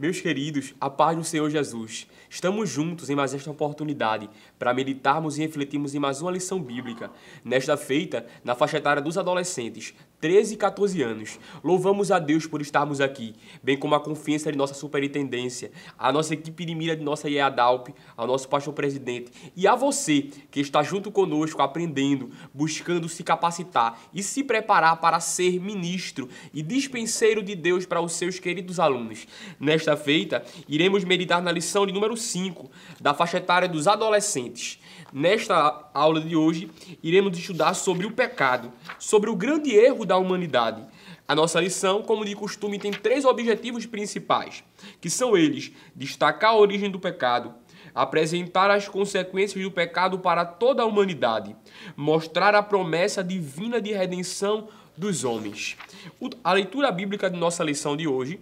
Meus queridos, a paz do Senhor Jesus. Estamos juntos em mais esta oportunidade para meditarmos e refletirmos em mais uma lição bíblica, nesta feita na faixa etária dos adolescentes, 13 e 14 anos. Louvamos a Deus por estarmos aqui, bem como a confiança de nossa superintendência, a nossa equipe de mira de nossa IEADALP, ao nosso pastor presidente e a você que está junto conosco aprendendo, buscando se capacitar e se preparar para ser ministro e dispenseiro de Deus para os seus queridos alunos. Nesta feita, iremos meditar na lição de número 5 da faixa etária dos adolescentes. Nesta aula de hoje, iremos estudar sobre o pecado, sobre o grande erro da humanidade. A nossa lição, como de costume, tem três objetivos principais, que são eles: destacar a origem do pecado, apresentar as consequências do pecado para toda a humanidade, mostrar a promessa divina de redenção dos homens. A leitura bíblica de nossa lição de hoje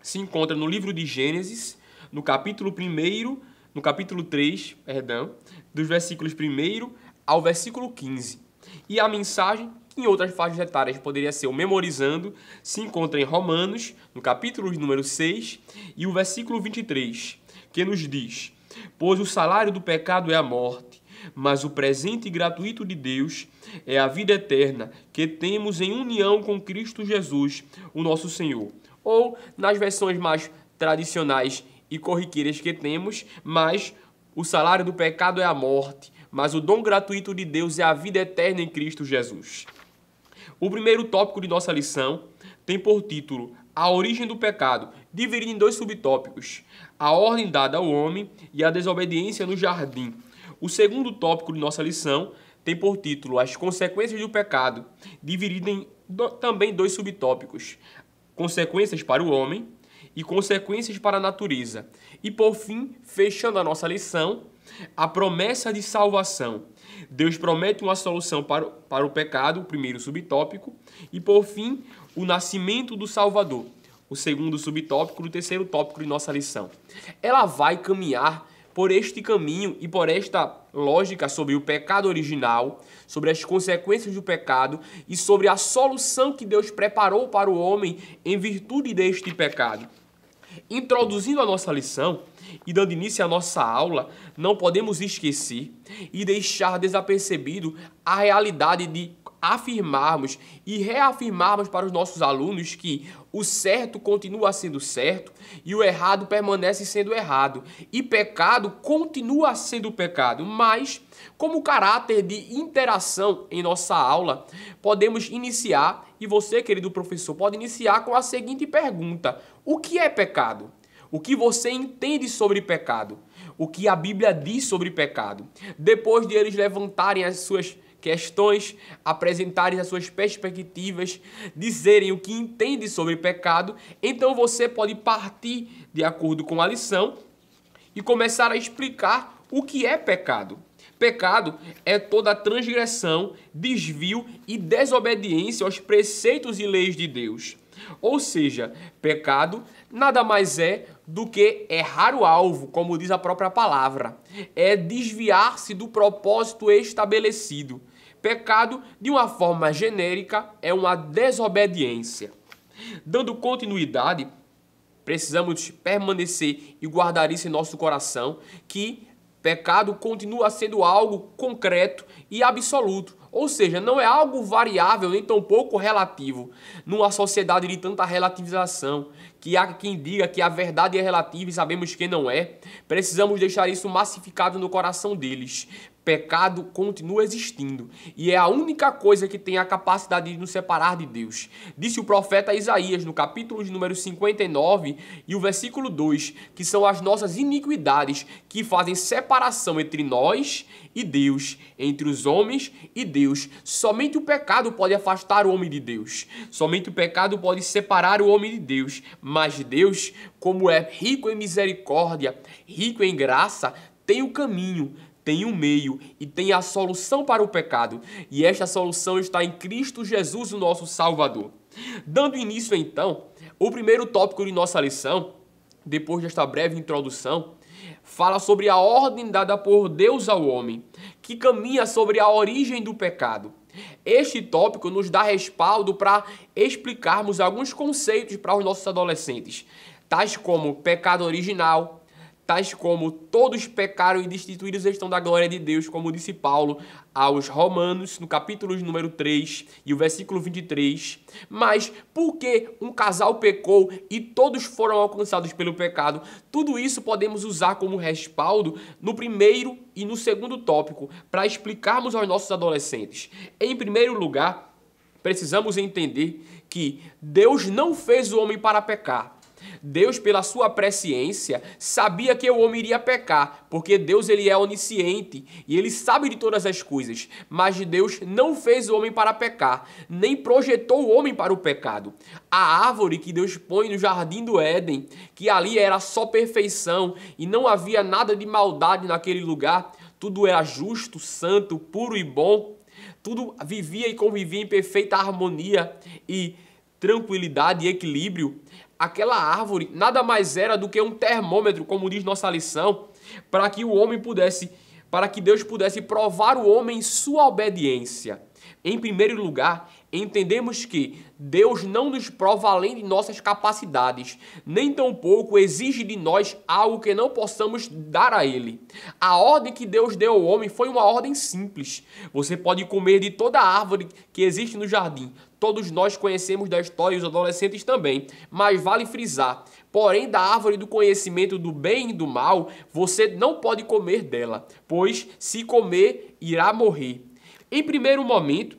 se encontra no livro de Gênesis, no capítulo 1, no capítulo 3, perdão, dos versículos 1 ao versículo 15. E a mensagem, que em outras faixas etárias poderia ser o memorizando, se encontra em Romanos, no capítulo número 6, e o versículo 23, que nos diz: Pois o salário do pecado é a morte, mas o presente gratuito de Deus é a vida eterna, que temos em união com Cristo Jesus, o nosso Senhor. Ou nas versões mais tradicionais e corriqueiras que temos, mas o salário do pecado é a morte, mas o dom gratuito de Deus é a vida eterna em Cristo Jesus. O primeiro tópico de nossa lição tem por título A Origem do Pecado, dividido em dois subtópicos: a ordem dada ao homem e a desobediência no jardim. O segundo tópico de nossa lição tem por título As Consequências do Pecado, dividido em do, também dois subtópicos: consequências para o homem e consequências para a natureza. E por fim, fechando a nossa lição, a promessa de salvação. Deus promete uma solução para, para o pecado, o primeiro subtópico, e por fim, o nascimento do Salvador, o segundo subtópico, o terceiro tópico de nossa lição. Ela vai caminhar por este caminho e por esta lógica sobre o pecado original, sobre as consequências do pecado e sobre a solução que Deus preparou para o homem em virtude deste pecado. Introduzindo a nossa lição e dando início à nossa aula, não podemos esquecer e deixar desapercebido a realidade de afirmarmos e reafirmarmos para os nossos alunos que o certo continua sendo certo e o errado permanece sendo errado. E pecado continua sendo pecado, mas como caráter de interação em nossa aula, podemos iniciar e você, querido professor, pode iniciar com a seguinte pergunta: o que é pecado? O que você entende sobre pecado? O que a Bíblia diz sobre pecado? Depois de eles levantarem as suas questões, apresentarem as suas perspectivas, dizerem o que entende sobre pecado, então você pode partir de acordo com a lição e começar a explicar o que é pecado. Pecado é toda transgressão, desvio e desobediência aos preceitos e leis de Deus. Ou seja, pecado nada mais é do que errar o alvo, como diz a própria palavra. É desviar-se do propósito estabelecido. Pecado, de uma forma genérica, é uma desobediência. Dando continuidade, precisamos permanecer e guardar isso em nosso coração que Pecado continua sendo algo concreto e absoluto, ou seja, não é algo variável nem tampouco relativo. Numa sociedade de tanta relativização, que há quem diga que a verdade é relativa e sabemos que não é, precisamos deixar isso massificado no coração deles. Pecado continua existindo e é a única coisa que tem a capacidade de nos separar de Deus. Disse o profeta Isaías no capítulo de número 59 e o versículo 2, que são as nossas iniquidades que fazem separação entre nós e Deus, entre os homens e Deus. Somente o pecado pode afastar o homem de Deus. Somente o pecado pode separar o homem de Deus, mas Deus, como é rico em misericórdia, rico em graça, tem o caminho, tem um meio e tem a solução para o pecado, e esta solução está em Cristo Jesus, o nosso Salvador. Dando início então, o primeiro tópico de nossa lição, depois desta breve introdução, fala sobre a ordem dada por Deus ao homem, que caminha sobre a origem do pecado. Este tópico nos dá respaldo para explicarmos alguns conceitos para os nossos adolescentes, tais como pecado original, tais como todos pecaram e destituídos estão da glória de Deus, como disse Paulo aos Romanos, no capítulo número 3 e o versículo 23. Mas porque um casal pecou e todos foram alcançados pelo pecado, tudo isso podemos usar como respaldo no primeiro e no segundo tópico para explicarmos aos nossos adolescentes. Em primeiro lugar, precisamos entender que Deus não fez o homem para pecar Deus, pela sua presciência, sabia que o homem iria pecar, porque Deus ele é onisciente e ele sabe de todas as coisas, mas Deus não fez o homem para pecar, nem projetou o homem para o pecado. A árvore que Deus põe no jardim do Éden, que ali era só perfeição e não havia nada de maldade naquele lugar, tudo era justo, santo, puro e bom, tudo vivia e convivia em perfeita harmonia e tranquilidade e equilíbrio. Aquela árvore nada mais era do que um termômetro, como diz nossa lição, para que o homem pudesse, para que Deus pudesse provar o homem sua obediência. Em primeiro lugar, entendemos que Deus não nos prova além de nossas capacidades, nem tampouco exige de nós algo que não possamos dar a Ele. A ordem que Deus deu ao homem foi uma ordem simples. Você pode comer de toda árvore que existe no jardim, todos nós conhecemos da história e os adolescentes também, mas vale frisar. Porém, da árvore do conhecimento do bem e do mal, você não pode comer dela, pois se comer, irá morrer. Em primeiro momento,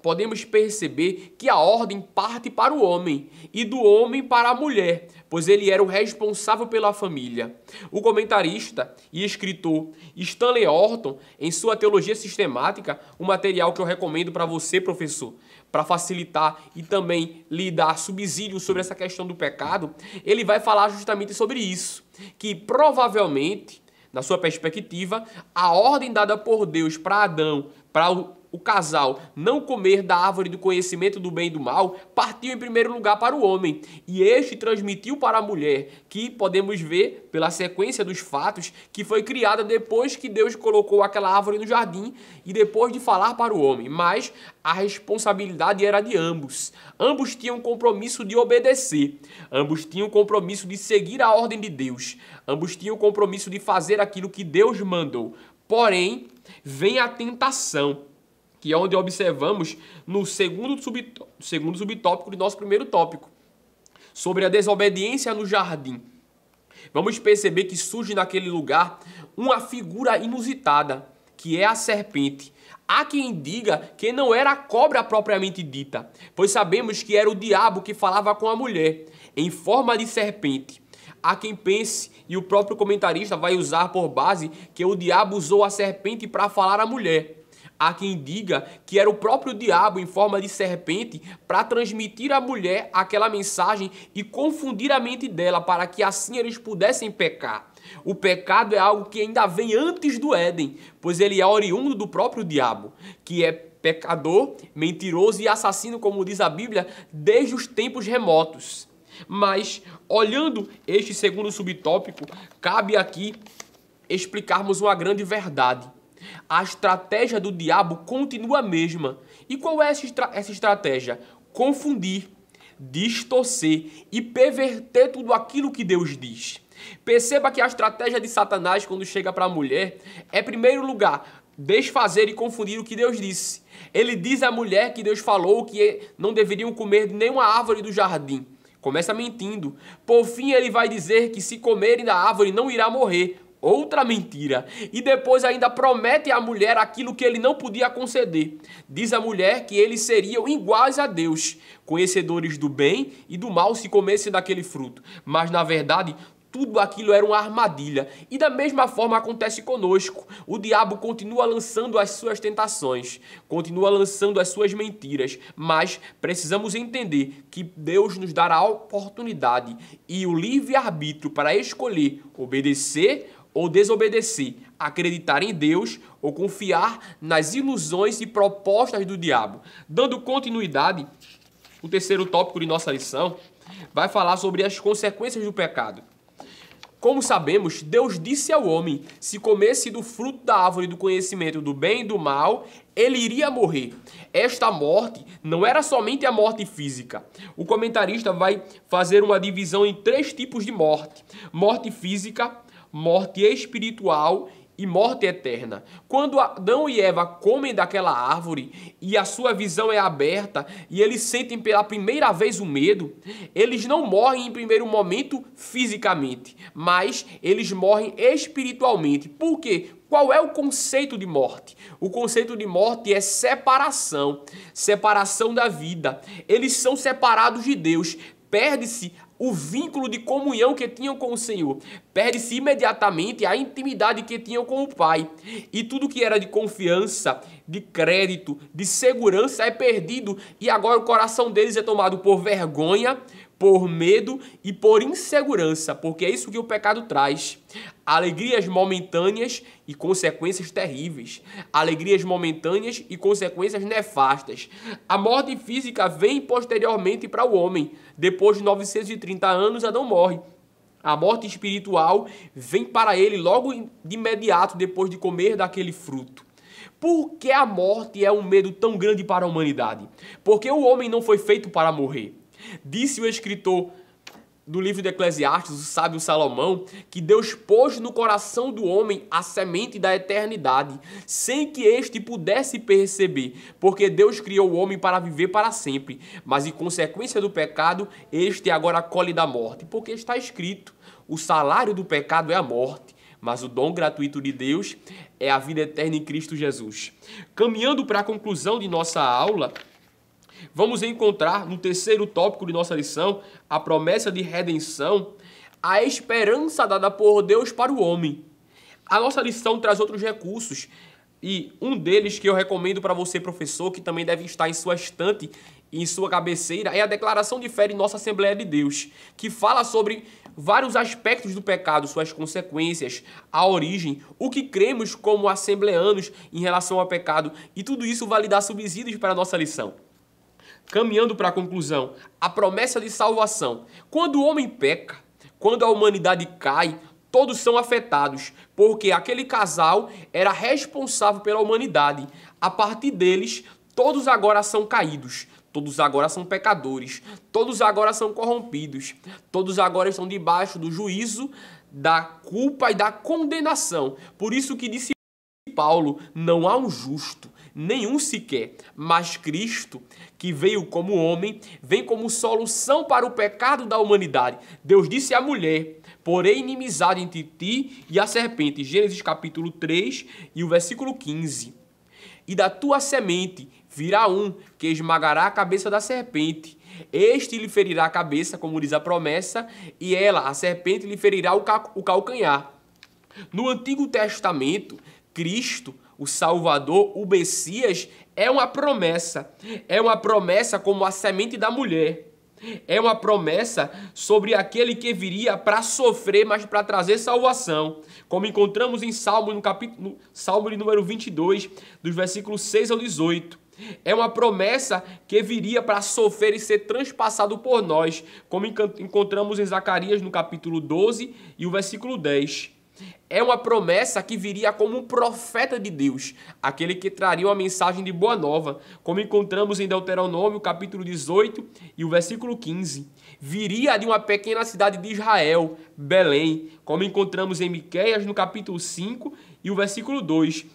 podemos perceber que a ordem parte para o homem e do homem para a mulher, pois ele era o responsável pela família. O comentarista e escritor Stanley Orton, em sua Teologia Sistemática, um material que eu recomendo para você, professor, para facilitar e também lhe dar subsídio sobre essa questão do pecado, ele vai falar justamente sobre isso, que provavelmente na sua perspectiva, a ordem dada por Deus para Adão, para o casal não comer da árvore do conhecimento do bem e do mal partiu em primeiro lugar para o homem, e este transmitiu para a mulher, que podemos ver pela sequência dos fatos, que foi criada depois que Deus colocou aquela árvore no jardim e depois de falar para o homem, mas a responsabilidade era de ambos. Ambos tinham compromisso de obedecer, ambos tinham compromisso de seguir a ordem de Deus, ambos tinham compromisso de fazer aquilo que Deus mandou. Porém, vem a tentação que é onde observamos no segundo, subtó segundo subtópico do nosso primeiro tópico, sobre a desobediência no jardim. Vamos perceber que surge naquele lugar uma figura inusitada, que é a serpente. Há quem diga que não era a cobra propriamente dita, pois sabemos que era o diabo que falava com a mulher, em forma de serpente. Há quem pense, e o próprio comentarista vai usar por base, que o diabo usou a serpente para falar à mulher. Há quem diga que era o próprio diabo em forma de serpente para transmitir à mulher aquela mensagem e confundir a mente dela para que assim eles pudessem pecar. O pecado é algo que ainda vem antes do Éden, pois ele é oriundo do próprio diabo, que é pecador, mentiroso e assassino, como diz a Bíblia, desde os tempos remotos. Mas, olhando este segundo subtópico, cabe aqui explicarmos uma grande verdade a estratégia do diabo continua a mesma. E qual é essa, estra essa estratégia? Confundir, distorcer e perverter tudo aquilo que Deus diz. Perceba que a estratégia de Satanás quando chega para a mulher é, em primeiro lugar, desfazer e confundir o que Deus disse. Ele diz à mulher que Deus falou que não deveriam comer nenhuma árvore do jardim. Começa mentindo. Por fim, ele vai dizer que se comerem da árvore não irá morrer outra mentira e depois ainda promete à mulher aquilo que ele não podia conceder. Diz a mulher que eles seriam iguais a Deus, conhecedores do bem e do mal se comessem daquele fruto. Mas na verdade, tudo aquilo era uma armadilha. E da mesma forma acontece conosco. O diabo continua lançando as suas tentações, continua lançando as suas mentiras, mas precisamos entender que Deus nos dará a oportunidade e o livre-arbítrio para escolher obedecer ou desobedecer, acreditar em Deus ou confiar nas ilusões e propostas do diabo. Dando continuidade, o terceiro tópico de nossa lição vai falar sobre as consequências do pecado. Como sabemos, Deus disse ao homem: se comesse do fruto da árvore do conhecimento do bem e do mal, ele iria morrer. Esta morte não era somente a morte física. O comentarista vai fazer uma divisão em três tipos de morte: morte física, morte espiritual e morte eterna. Quando Adão e Eva comem daquela árvore e a sua visão é aberta e eles sentem pela primeira vez o medo, eles não morrem em primeiro momento fisicamente, mas eles morrem espiritualmente. Por quê? Qual é o conceito de morte? O conceito de morte é separação, separação da vida. Eles são separados de Deus, perde-se o vínculo de comunhão que tinham com o Senhor, perde-se imediatamente a intimidade que tinham com o Pai, e tudo que era de confiança, de crédito, de segurança é perdido, e agora o coração deles é tomado por vergonha, por medo e por insegurança, porque é isso que o pecado traz. Alegrias momentâneas e consequências terríveis. Alegrias momentâneas e consequências nefastas. A morte física vem posteriormente para o homem. Depois de 930 anos, Adão morre. A morte espiritual vem para ele logo de imediato depois de comer daquele fruto. Por que a morte é um medo tão grande para a humanidade? Porque o homem não foi feito para morrer. Disse o escritor do livro de Eclesiastes, o sábio Salomão, que Deus pôs no coração do homem a semente da eternidade, sem que este pudesse perceber, porque Deus criou o homem para viver para sempre, mas em consequência do pecado, este agora colhe da morte, porque está escrito: o salário do pecado é a morte, mas o dom gratuito de Deus é a vida eterna em Cristo Jesus. Caminhando para a conclusão de nossa aula, vamos encontrar no terceiro tópico de nossa lição, a promessa de redenção, a esperança dada por Deus para o homem. A nossa lição traz outros recursos e um deles que eu recomendo para você, professor, que também deve estar em sua estante em sua cabeceira, é a Declaração de Fé em Nossa Assembleia de Deus, que fala sobre vários aspectos do pecado, suas consequências, a origem, o que cremos como assembleanos em relação ao pecado, e tudo isso vai lhe dar subsídios para a nossa lição caminhando para a conclusão, a promessa de salvação. Quando o homem peca, quando a humanidade cai, todos são afetados, porque aquele casal era responsável pela humanidade. A partir deles, todos agora são caídos. Todos agora são pecadores, todos agora são corrompidos, todos agora estão debaixo do juízo, da culpa e da condenação. Por isso que disse Paulo, não há um justo, nenhum sequer. Mas Cristo, que veio como homem, vem como solução para o pecado da humanidade. Deus disse à mulher: Porém, inimizade entre ti e a serpente. Gênesis capítulo 3 e o versículo 15. E da tua semente virá um que esmagará a cabeça da serpente. Este lhe ferirá a cabeça, como diz a promessa, e ela, a serpente, lhe ferirá o, o calcanhar. No Antigo Testamento, Cristo o Salvador, o Messias, é uma promessa. É uma promessa como a semente da mulher. É uma promessa sobre aquele que viria para sofrer, mas para trazer salvação. Como encontramos em Salmo, no capítulo, Salmo de número 22, dos versículos 6 ao 18. É uma promessa que viria para sofrer e ser transpassado por nós, como encontramos em Zacarias no capítulo 12 e o versículo 10. É uma promessa que viria como um profeta de Deus, aquele que traria uma mensagem de boa nova, como encontramos em Deuteronômio, capítulo 18 e o versículo 15. Viria de uma pequena cidade de Israel, Belém, como encontramos em Miqueias, no capítulo 5 e o versículo 2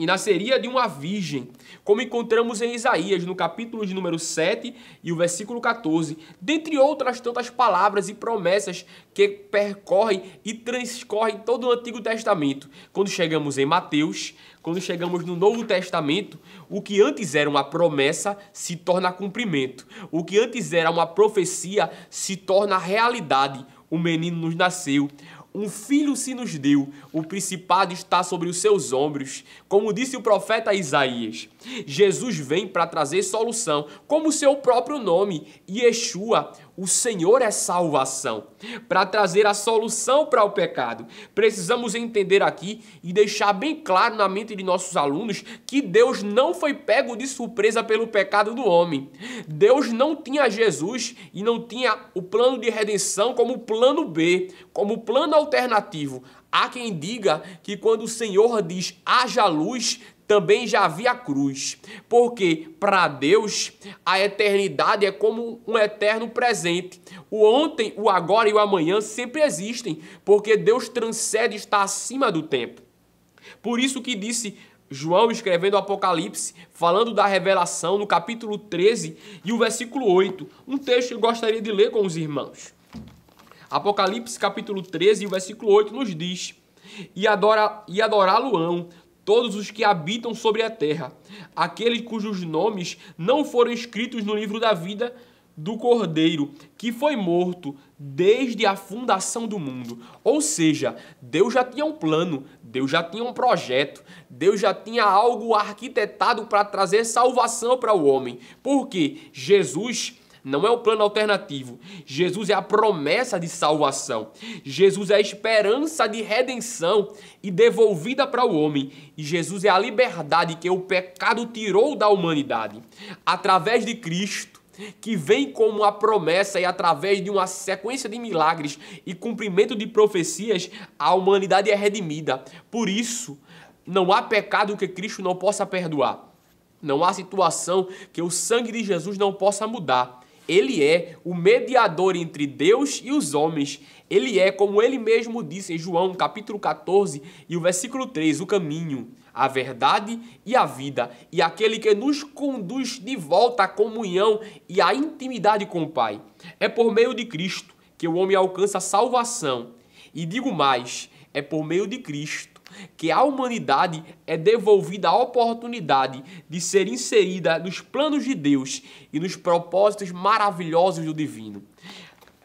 e nasceria de uma virgem, como encontramos em Isaías, no capítulo de número 7 e o versículo 14, dentre outras tantas palavras e promessas que percorrem e transcorrem todo o Antigo Testamento. Quando chegamos em Mateus, quando chegamos no Novo Testamento, o que antes era uma promessa se torna cumprimento, o que antes era uma profecia se torna realidade. O menino nos nasceu, um filho se nos deu, o principado está sobre os seus ombros. Como disse o profeta Isaías, Jesus vem para trazer solução, como seu próprio nome, Yeshua, o Senhor é salvação, para trazer a solução para o pecado. Precisamos entender aqui e deixar bem claro na mente de nossos alunos que Deus não foi pego de surpresa pelo pecado do homem. Deus não tinha Jesus e não tinha o plano de redenção como plano B, como plano alternativo. Há quem diga que quando o Senhor diz haja luz, também já vi a cruz, porque para Deus a eternidade é como um eterno presente. O ontem, o agora e o amanhã sempre existem, porque Deus transcende e está acima do tempo. Por isso que disse João escrevendo o Apocalipse, falando da revelação no capítulo 13 e o versículo 8, um texto que eu gostaria de ler com os irmãos. Apocalipse capítulo 13 e o versículo 8 nos diz: "E adora e adorá-lo-ão todos os que habitam sobre a terra, aqueles cujos nomes não foram escritos no livro da vida do Cordeiro, que foi morto desde a fundação do mundo. Ou seja, Deus já tinha um plano, Deus já tinha um projeto, Deus já tinha algo arquitetado para trazer salvação para o homem. Porque Jesus não é o plano alternativo. Jesus é a promessa de salvação. Jesus é a esperança de redenção e devolvida para o homem. E Jesus é a liberdade que o pecado tirou da humanidade. Através de Cristo, que vem como a promessa e através de uma sequência de milagres e cumprimento de profecias, a humanidade é redimida. Por isso, não há pecado que Cristo não possa perdoar. Não há situação que o sangue de Jesus não possa mudar. Ele é o mediador entre Deus e os homens. Ele é, como ele mesmo disse em João capítulo 14 e o versículo 3, o caminho, a verdade e a vida, e aquele que nos conduz de volta à comunhão e à intimidade com o Pai. É por meio de Cristo que o homem alcança a salvação. E digo mais, é por meio de Cristo que a humanidade é devolvida a oportunidade de ser inserida nos planos de Deus e nos propósitos maravilhosos do divino.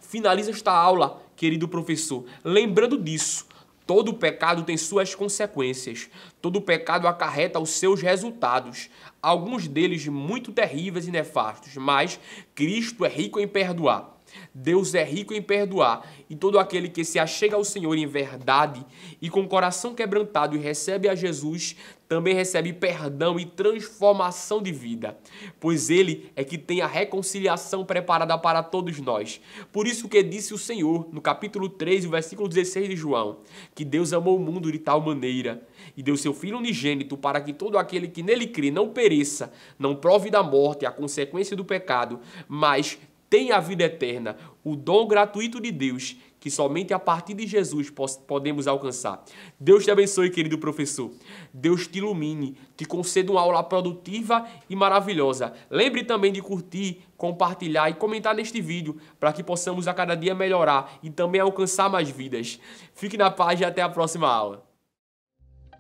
Finaliza esta aula, querido professor, lembrando disso. Todo pecado tem suas consequências. Todo pecado acarreta os seus resultados, alguns deles muito terríveis e nefastos, mas Cristo é rico em perdoar. Deus é rico em perdoar, e todo aquele que se achega ao Senhor em verdade e com o coração quebrantado e recebe a Jesus, também recebe perdão e transformação de vida, pois ele é que tem a reconciliação preparada para todos nós. Por isso que disse o Senhor no capítulo 3, versículo 16 de João, que Deus amou o mundo de tal maneira e deu seu filho unigênito para que todo aquele que nele crê não pereça, não prove da morte a consequência do pecado, mas tem a vida eterna, o dom gratuito de Deus, que somente a partir de Jesus podemos alcançar. Deus te abençoe, querido professor. Deus te ilumine, te conceda uma aula produtiva e maravilhosa. Lembre também de curtir, compartilhar e comentar neste vídeo para que possamos a cada dia melhorar e também alcançar mais vidas. Fique na paz e até a próxima aula.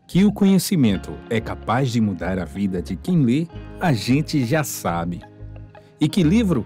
Que o conhecimento é capaz de mudar a vida de quem lê, a gente já sabe. E que livro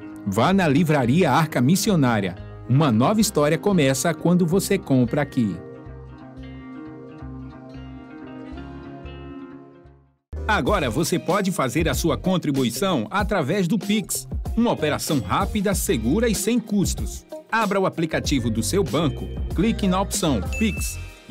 Vá na Livraria Arca Missionária. Uma nova história começa quando você compra aqui. Agora você pode fazer a sua contribuição através do Pix, uma operação rápida, segura e sem custos. Abra o aplicativo do seu banco, clique na opção Pix